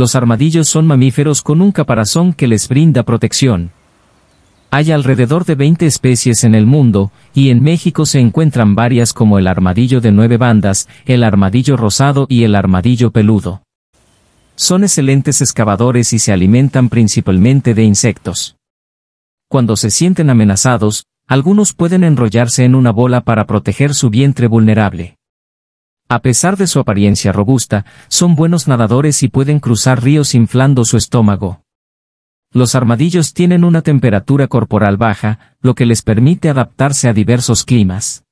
los armadillos son mamíferos con un caparazón que les brinda protección. Hay alrededor de 20 especies en el mundo, y en México se encuentran varias como el armadillo de nueve bandas, el armadillo rosado y el armadillo peludo. Son excelentes excavadores y se alimentan principalmente de insectos. Cuando se sienten amenazados, algunos pueden enrollarse en una bola para proteger su vientre vulnerable. A pesar de su apariencia robusta, son buenos nadadores y pueden cruzar ríos inflando su estómago. Los armadillos tienen una temperatura corporal baja, lo que les permite adaptarse a diversos climas.